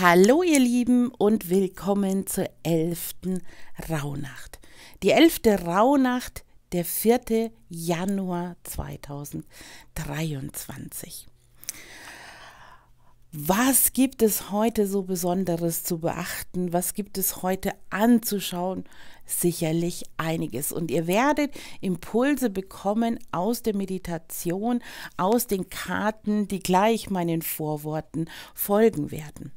Hallo ihr Lieben und willkommen zur elften Rauhnacht. Die elfte Rauhnacht, der 4. Januar 2023. Was gibt es heute so Besonderes zu beachten? Was gibt es heute anzuschauen? sicherlich einiges. Und ihr werdet Impulse bekommen aus der Meditation, aus den Karten, die gleich meinen Vorworten folgen werden.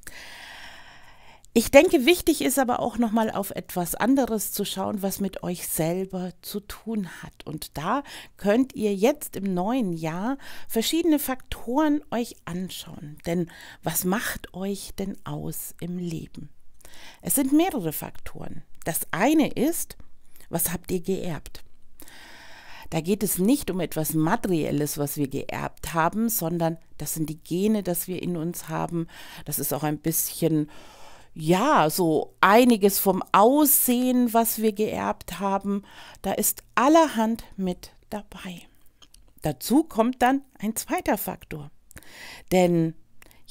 Ich denke, wichtig ist aber auch nochmal auf etwas anderes zu schauen, was mit euch selber zu tun hat. Und da könnt ihr jetzt im neuen Jahr verschiedene Faktoren euch anschauen. Denn was macht euch denn aus im Leben? Es sind mehrere Faktoren. Das eine ist, was habt ihr geerbt? Da geht es nicht um etwas Materielles, was wir geerbt haben, sondern das sind die Gene, das wir in uns haben. Das ist auch ein bisschen, ja, so einiges vom Aussehen, was wir geerbt haben. Da ist allerhand mit dabei. Dazu kommt dann ein zweiter Faktor. Denn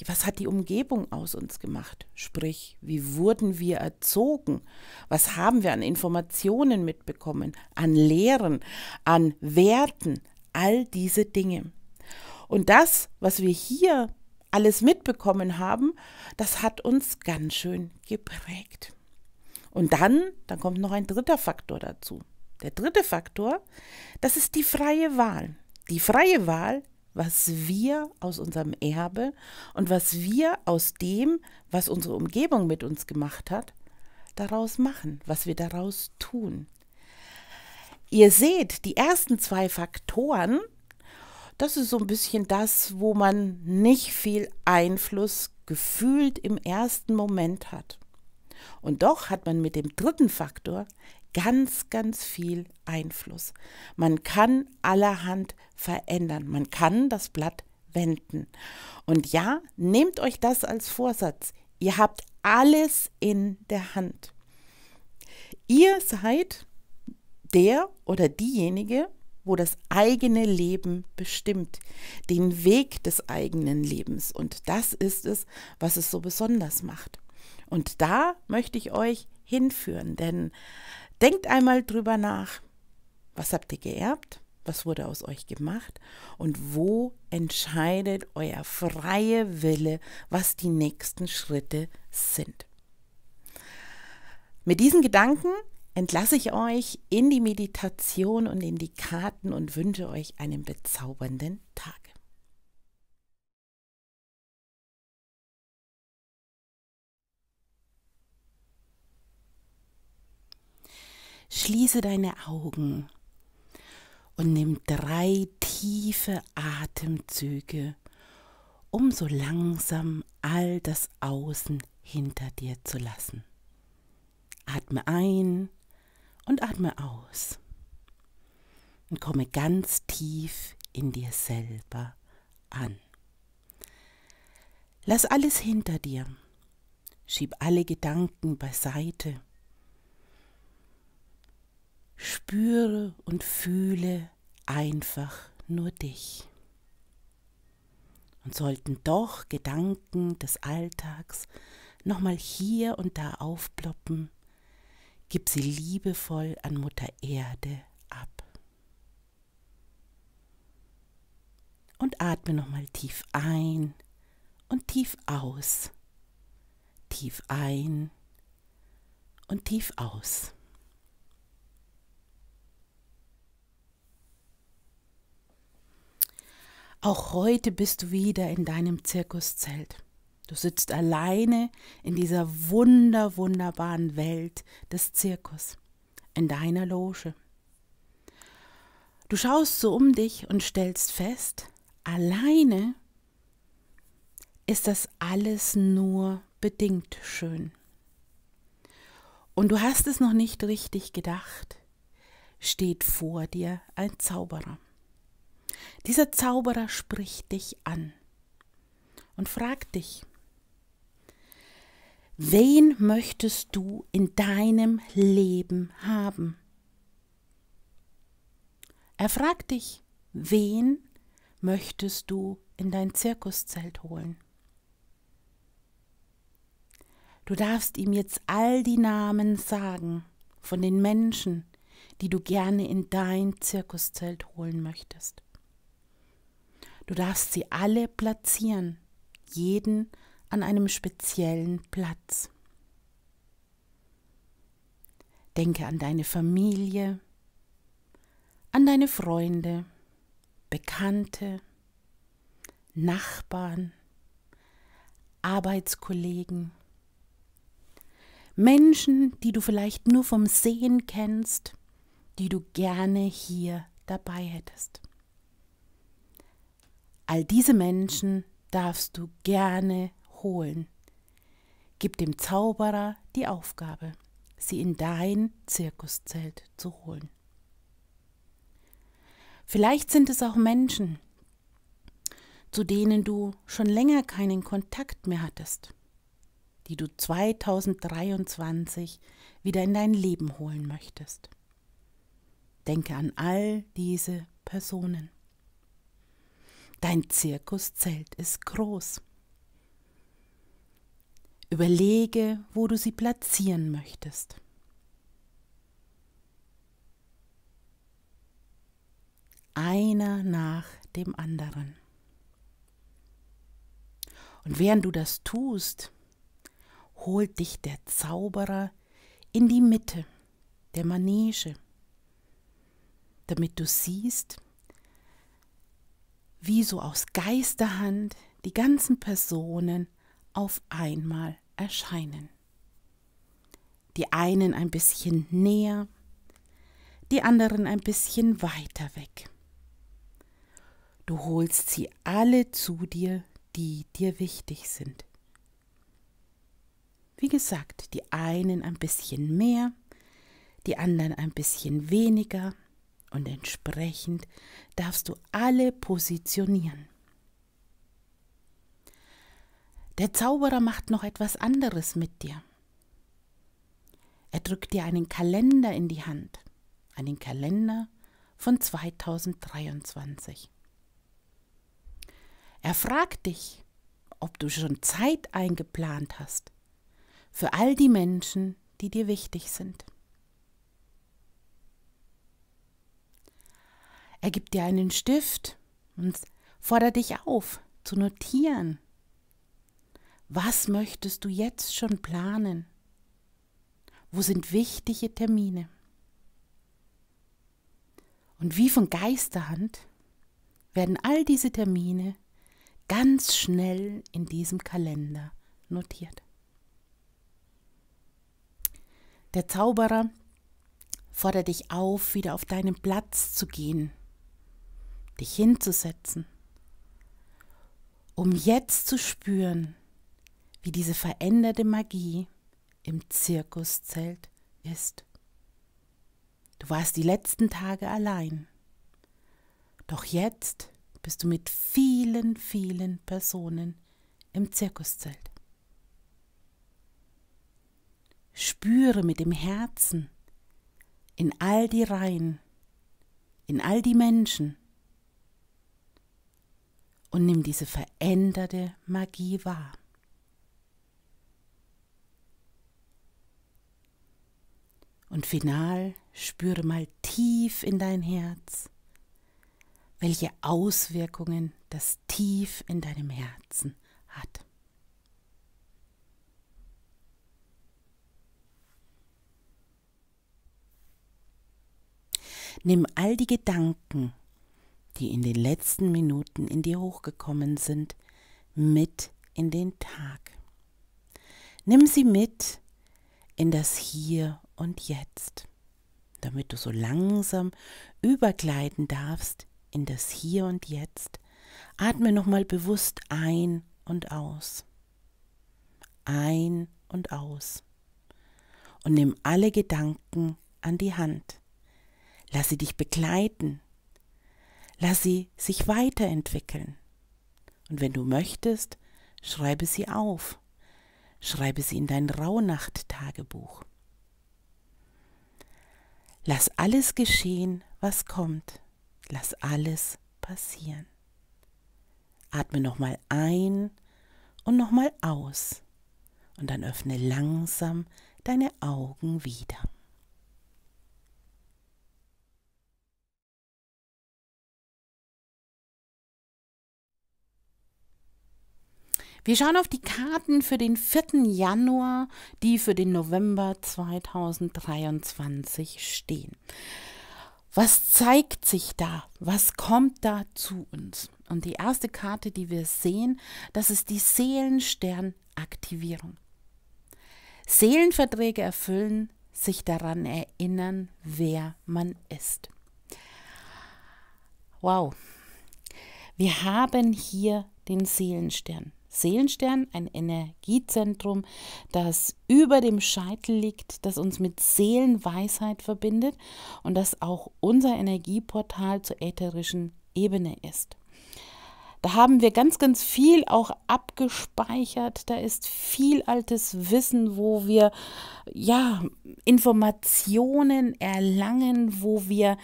was hat die Umgebung aus uns gemacht? Sprich, wie wurden wir erzogen? Was haben wir an Informationen mitbekommen, an Lehren, an Werten? All diese Dinge. Und das, was wir hier alles mitbekommen haben, das hat uns ganz schön geprägt. Und dann, dann kommt noch ein dritter Faktor dazu. Der dritte Faktor, das ist die freie Wahl. Die freie Wahl was wir aus unserem Erbe und was wir aus dem, was unsere Umgebung mit uns gemacht hat, daraus machen, was wir daraus tun. Ihr seht, die ersten zwei Faktoren, das ist so ein bisschen das, wo man nicht viel Einfluss gefühlt im ersten Moment hat. Und doch hat man mit dem dritten Faktor ganz, ganz viel Einfluss. Man kann allerhand verändern. Man kann das Blatt wenden. Und ja, nehmt euch das als Vorsatz. Ihr habt alles in der Hand. Ihr seid der oder diejenige, wo das eigene Leben bestimmt, den Weg des eigenen Lebens. Und das ist es, was es so besonders macht. Und da möchte ich euch hinführen, denn Denkt einmal drüber nach, was habt ihr geerbt, was wurde aus euch gemacht und wo entscheidet euer freier Wille, was die nächsten Schritte sind. Mit diesen Gedanken entlasse ich euch in die Meditation und in die Karten und wünsche euch einen bezaubernden Tag. Schließe deine Augen und nimm drei tiefe Atemzüge, um so langsam all das Außen hinter dir zu lassen. Atme ein und atme aus und komme ganz tief in dir selber an. Lass alles hinter dir. Schieb alle Gedanken beiseite Spüre und fühle einfach nur dich. Und sollten doch Gedanken des Alltags nochmal hier und da aufploppen, gib sie liebevoll an Mutter Erde ab. Und atme nochmal tief ein und tief aus. Tief ein und tief aus. Auch heute bist du wieder in deinem Zirkuszelt. Du sitzt alleine in dieser wunder, wunderbaren Welt des Zirkus, in deiner Loge. Du schaust so um dich und stellst fest, alleine ist das alles nur bedingt schön. Und du hast es noch nicht richtig gedacht, steht vor dir ein Zauberer. Dieser Zauberer spricht dich an und fragt dich, wen möchtest du in deinem Leben haben? Er fragt dich, wen möchtest du in dein Zirkuszelt holen? Du darfst ihm jetzt all die Namen sagen von den Menschen, die du gerne in dein Zirkuszelt holen möchtest. Du darfst sie alle platzieren, jeden an einem speziellen Platz. Denke an deine Familie, an deine Freunde, Bekannte, Nachbarn, Arbeitskollegen, Menschen, die du vielleicht nur vom Sehen kennst, die du gerne hier dabei hättest. All diese Menschen darfst du gerne holen. Gib dem Zauberer die Aufgabe, sie in dein Zirkuszelt zu holen. Vielleicht sind es auch Menschen, zu denen du schon länger keinen Kontakt mehr hattest, die du 2023 wieder in dein Leben holen möchtest. Denke an all diese Personen. Dein Zirkuszelt ist groß. Überlege, wo du sie platzieren möchtest. Einer nach dem anderen. Und während du das tust, holt dich der Zauberer in die Mitte der Manege, damit du siehst, wie so aus Geisterhand die ganzen Personen auf einmal erscheinen. Die einen ein bisschen näher, die anderen ein bisschen weiter weg. Du holst sie alle zu dir, die dir wichtig sind. Wie gesagt, die einen ein bisschen mehr, die anderen ein bisschen weniger, und entsprechend darfst du alle positionieren. Der Zauberer macht noch etwas anderes mit dir. Er drückt dir einen Kalender in die Hand, einen Kalender von 2023. Er fragt dich, ob du schon Zeit eingeplant hast für all die Menschen, die dir wichtig sind. Er gibt dir einen Stift und fordert dich auf, zu notieren. Was möchtest du jetzt schon planen? Wo sind wichtige Termine? Und wie von Geisterhand werden all diese Termine ganz schnell in diesem Kalender notiert. Der Zauberer fordert dich auf, wieder auf deinen Platz zu gehen dich hinzusetzen, um jetzt zu spüren, wie diese veränderte Magie im Zirkuszelt ist. Du warst die letzten Tage allein, doch jetzt bist du mit vielen, vielen Personen im Zirkuszelt. Spüre mit dem Herzen in all die Reihen, in all die Menschen, und nimm diese veränderte Magie wahr. Und final spüre mal tief in dein Herz, welche Auswirkungen das tief in deinem Herzen hat. Nimm all die Gedanken, die in den letzten Minuten in dir hochgekommen sind, mit in den Tag. Nimm sie mit in das Hier und Jetzt, damit du so langsam übergleiten darfst in das Hier und Jetzt. Atme nochmal bewusst ein und aus. Ein und aus. Und nimm alle Gedanken an die Hand. Lass sie dich begleiten Lass sie sich weiterentwickeln. Und wenn du möchtest, schreibe sie auf. Schreibe sie in dein Rauhnacht-Tagebuch. Lass alles geschehen, was kommt. Lass alles passieren. Atme nochmal ein und nochmal aus. Und dann öffne langsam deine Augen wieder. Wir schauen auf die Karten für den 4. Januar, die für den November 2023 stehen. Was zeigt sich da? Was kommt da zu uns? Und die erste Karte, die wir sehen, das ist die Seelensternaktivierung. Seelenverträge erfüllen, sich daran erinnern, wer man ist. Wow. Wir haben hier den Seelenstern. Seelenstern, ein Energiezentrum, das über dem Scheitel liegt, das uns mit Seelenweisheit verbindet und das auch unser Energieportal zur ätherischen Ebene ist. Da haben wir ganz, ganz viel auch abgespeichert. Da ist viel altes Wissen, wo wir ja Informationen erlangen, wo wir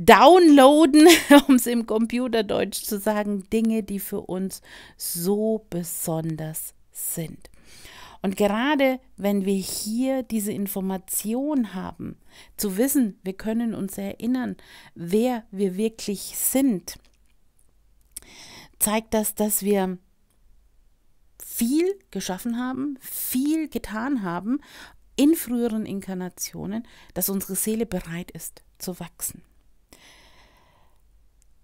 downloaden, um es im Computerdeutsch zu sagen, Dinge, die für uns so besonders sind. Und gerade wenn wir hier diese Information haben, zu wissen, wir können uns erinnern, wer wir wirklich sind, zeigt das, dass wir viel geschaffen haben, viel getan haben in früheren Inkarnationen, dass unsere Seele bereit ist zu wachsen.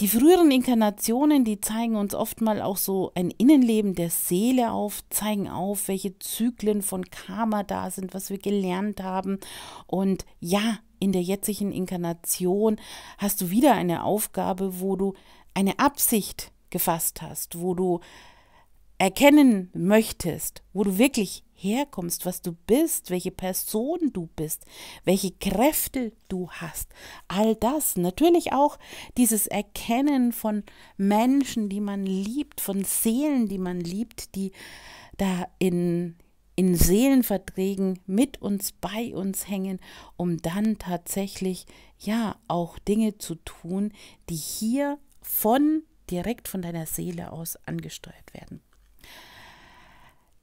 Die früheren Inkarnationen, die zeigen uns oft mal auch so ein Innenleben der Seele auf, zeigen auf, welche Zyklen von Karma da sind, was wir gelernt haben. Und ja, in der jetzigen Inkarnation hast du wieder eine Aufgabe, wo du eine Absicht gefasst hast, wo du erkennen möchtest, wo du wirklich herkommst, was du bist, welche Person du bist, welche Kräfte du hast. All das, natürlich auch dieses Erkennen von Menschen, die man liebt, von Seelen, die man liebt, die da in in Seelenverträgen mit uns, bei uns hängen, um dann tatsächlich ja auch Dinge zu tun, die hier von direkt von deiner Seele aus angesteuert werden.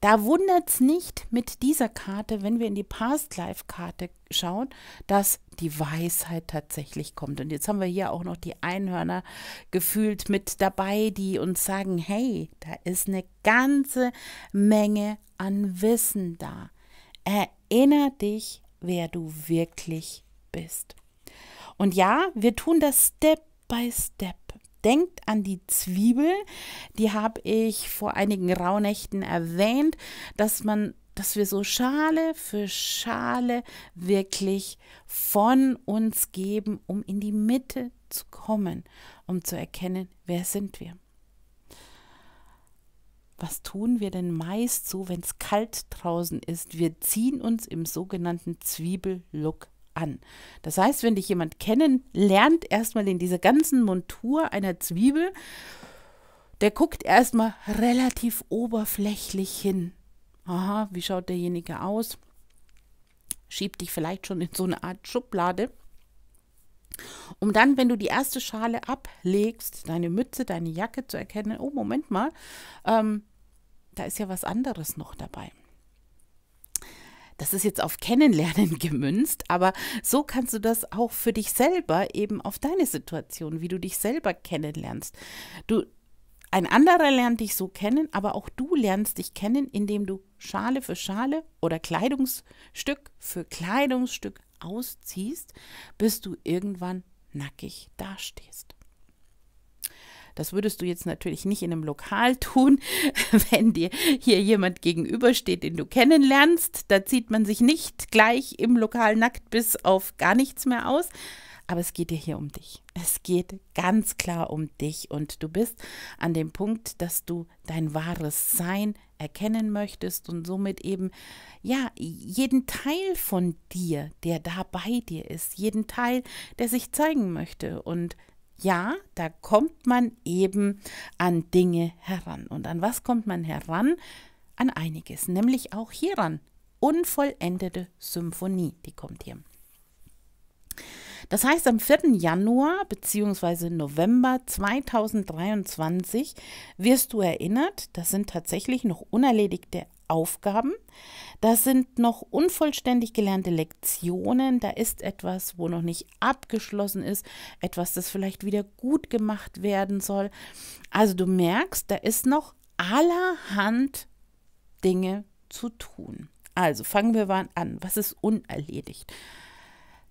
Da wundert es nicht mit dieser Karte, wenn wir in die Past Life-Karte schauen, dass die Weisheit tatsächlich kommt. Und jetzt haben wir hier auch noch die Einhörner gefühlt mit dabei, die uns sagen, hey, da ist eine ganze Menge an Wissen da. Erinner dich, wer du wirklich bist. Und ja, wir tun das Step by Step denkt an die Zwiebel. Die habe ich vor einigen Rauhnächten erwähnt, dass man dass wir so Schale für Schale wirklich von uns geben, um in die Mitte zu kommen, um zu erkennen, wer sind wir. Was tun wir denn meist so, wenn es kalt draußen ist? Wir ziehen uns im sogenannten Zwiebellook an. Das heißt, wenn dich jemand kennenlernt, erstmal in dieser ganzen Montur einer Zwiebel, der guckt erstmal relativ oberflächlich hin. Aha, wie schaut derjenige aus? Schiebt dich vielleicht schon in so eine Art Schublade. Um dann, wenn du die erste Schale ablegst, deine Mütze, deine Jacke zu erkennen, oh, Moment mal, ähm, da ist ja was anderes noch dabei. Das ist jetzt auf Kennenlernen gemünzt, aber so kannst du das auch für dich selber eben auf deine Situation, wie du dich selber kennenlernst. Du, ein anderer lernt dich so kennen, aber auch du lernst dich kennen, indem du Schale für Schale oder Kleidungsstück für Kleidungsstück ausziehst, bis du irgendwann nackig dastehst. Das würdest du jetzt natürlich nicht in einem Lokal tun, wenn dir hier jemand gegenübersteht, den du kennenlernst. Da zieht man sich nicht gleich im Lokal nackt bis auf gar nichts mehr aus. Aber es geht dir hier um dich. Es geht ganz klar um dich. Und du bist an dem Punkt, dass du dein wahres Sein erkennen möchtest und somit eben, ja, jeden Teil von dir, der da bei dir ist, jeden Teil, der sich zeigen möchte. Und ja, da kommt man eben an Dinge heran. Und an was kommt man heran? An einiges, nämlich auch hieran. Unvollendete Symphonie, die kommt hier. Das heißt, am 4. Januar bzw. November 2023 wirst du erinnert, das sind tatsächlich noch unerledigte Aufgaben, das sind noch unvollständig gelernte Lektionen, da ist etwas, wo noch nicht abgeschlossen ist, etwas, das vielleicht wieder gut gemacht werden soll. Also du merkst, da ist noch allerhand Dinge zu tun. Also fangen wir mal an. Was ist unerledigt?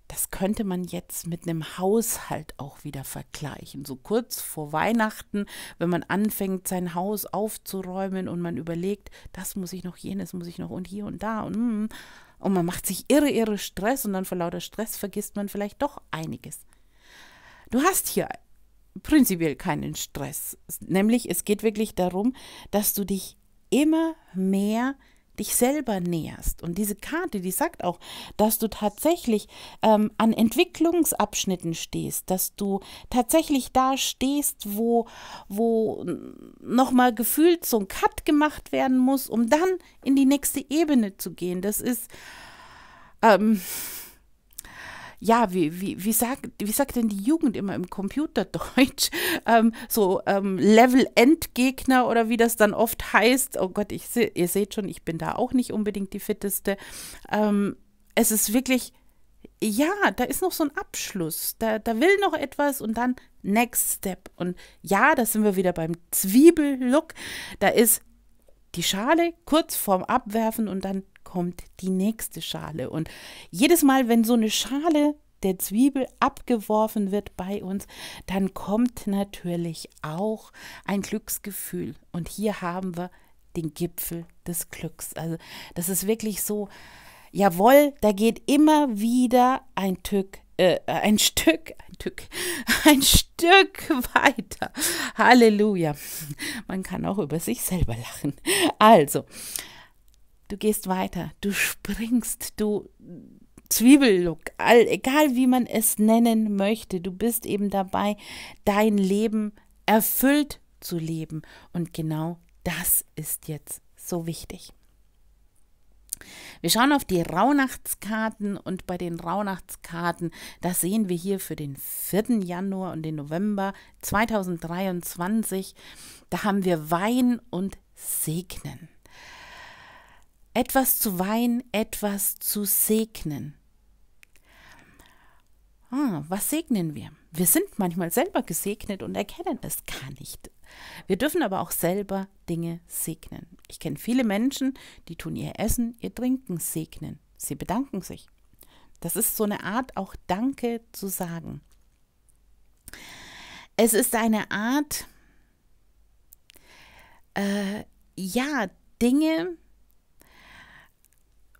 das könnte man jetzt mit einem Haushalt auch wieder vergleichen. So kurz vor Weihnachten, wenn man anfängt, sein Haus aufzuräumen und man überlegt, das muss ich noch, jenes muss ich noch und hier und da und, mm. und man macht sich irre, irre Stress und dann vor lauter Stress vergisst man vielleicht doch einiges. Du hast hier prinzipiell keinen Stress. Nämlich, es geht wirklich darum, dass du dich immer mehr dich selber näherst. Und diese Karte, die sagt auch, dass du tatsächlich ähm, an Entwicklungsabschnitten stehst, dass du tatsächlich da stehst, wo, wo nochmal gefühlt so ein Cut gemacht werden muss, um dann in die nächste Ebene zu gehen. Das ist. Ähm, ja, wie, wie, wie, sagt, wie sagt denn die Jugend immer im Computerdeutsch? Ähm, so ähm, Level-Endgegner oder wie das dann oft heißt. Oh Gott, ich se ihr seht schon, ich bin da auch nicht unbedingt die fitteste. Ähm, es ist wirklich, ja, da ist noch so ein Abschluss. Da, da will noch etwas und dann Next Step. Und ja, da sind wir wieder beim Zwiebellook. Da ist die Schale kurz vorm Abwerfen und dann kommt die nächste Schale. Und jedes Mal, wenn so eine Schale der Zwiebel abgeworfen wird bei uns, dann kommt natürlich auch ein Glücksgefühl. Und hier haben wir den Gipfel des Glücks. Also das ist wirklich so, jawohl, da geht immer wieder ein Tück äh, ein Stück, ein Stück, ein Stück weiter. Halleluja. Man kann auch über sich selber lachen. Also, du gehst weiter, du springst, du Zwiebellook, all, egal wie man es nennen möchte, du bist eben dabei, dein Leben erfüllt zu leben. Und genau das ist jetzt so wichtig. Wir schauen auf die Rauhnachtskarten und bei den Rauhnachtskarten, das sehen wir hier für den 4. Januar und den November 2023, da haben wir Wein und Segnen etwas zu weinen, etwas zu segnen. Ah, was segnen wir? Wir sind manchmal selber gesegnet und erkennen es gar nicht. Wir dürfen aber auch selber Dinge segnen. Ich kenne viele Menschen, die tun ihr Essen, ihr Trinken segnen. Sie bedanken sich. Das ist so eine Art, auch Danke zu sagen. Es ist eine Art, äh, ja, Dinge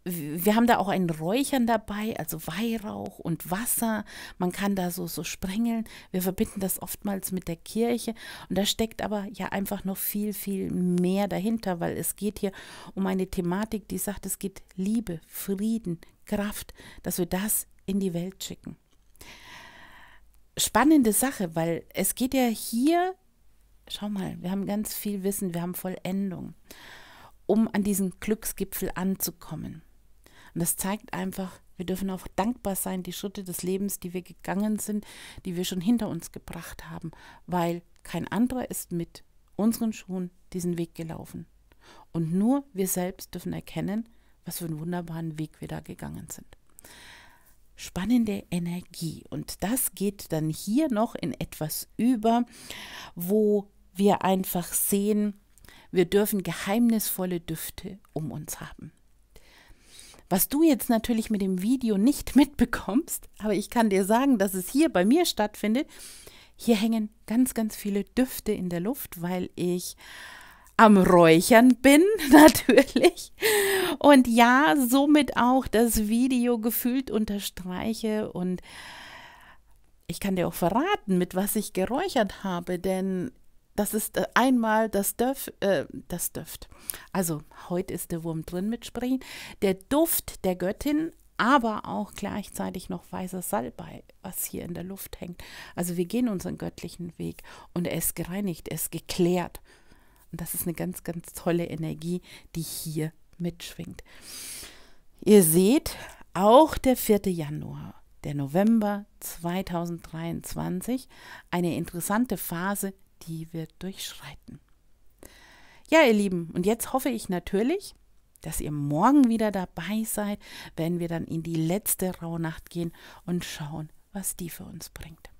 wir haben da auch ein Räuchern dabei, also Weihrauch und Wasser. Man kann da so, so sprengeln. Wir verbinden das oftmals mit der Kirche. Und da steckt aber ja einfach noch viel, viel mehr dahinter, weil es geht hier um eine Thematik, die sagt, es geht Liebe, Frieden, Kraft, dass wir das in die Welt schicken. Spannende Sache, weil es geht ja hier, schau mal, wir haben ganz viel Wissen, wir haben Vollendung, um an diesen Glücksgipfel anzukommen. Und das zeigt einfach, wir dürfen auch dankbar sein, die Schritte des Lebens, die wir gegangen sind, die wir schon hinter uns gebracht haben, weil kein anderer ist mit unseren Schuhen diesen Weg gelaufen. Und nur wir selbst dürfen erkennen, was für einen wunderbaren Weg wir da gegangen sind. Spannende Energie. Und das geht dann hier noch in etwas über, wo wir einfach sehen, wir dürfen geheimnisvolle Düfte um uns haben. Was du jetzt natürlich mit dem Video nicht mitbekommst, aber ich kann dir sagen, dass es hier bei mir stattfindet. Hier hängen ganz, ganz viele Düfte in der Luft, weil ich am Räuchern bin, natürlich. Und ja, somit auch das Video gefühlt unterstreiche. Und ich kann dir auch verraten, mit was ich geräuchert habe, denn das ist äh, einmal das Döf, äh, das Döft. Also heute ist der Wurm drin mit Springen. Der Duft der Göttin, aber auch gleichzeitig noch weißer Salbei, was hier in der Luft hängt. Also wir gehen unseren göttlichen Weg und er ist gereinigt, er ist geklärt. Und das ist eine ganz, ganz tolle Energie, die hier mitschwingt. Ihr seht, auch der 4. Januar, der November 2023, eine interessante Phase die wir durchschreiten. Ja, ihr Lieben, und jetzt hoffe ich natürlich, dass ihr morgen wieder dabei seid, wenn wir dann in die letzte Rauhnacht gehen und schauen, was die für uns bringt.